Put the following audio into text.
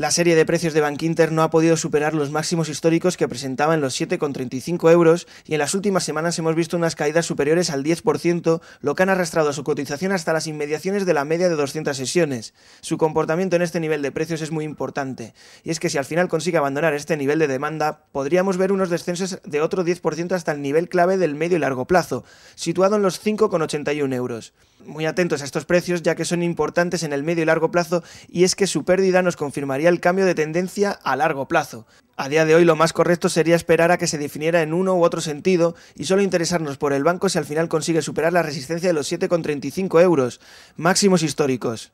La serie de precios de Bank Inter no ha podido superar los máximos históricos que presentaba en los 7,35 euros y en las últimas semanas hemos visto unas caídas superiores al 10%, lo que han arrastrado su cotización hasta las inmediaciones de la media de 200 sesiones. Su comportamiento en este nivel de precios es muy importante, y es que si al final consigue abandonar este nivel de demanda, podríamos ver unos descensos de otro 10% hasta el nivel clave del medio y largo plazo, situado en los 5,81 euros. Muy atentos a estos precios ya que son importantes en el medio y largo plazo y es que su pérdida nos confirmaría el cambio de tendencia a largo plazo. A día de hoy lo más correcto sería esperar a que se definiera en uno u otro sentido y solo interesarnos por el banco si al final consigue superar la resistencia de los 7,35 euros, máximos históricos.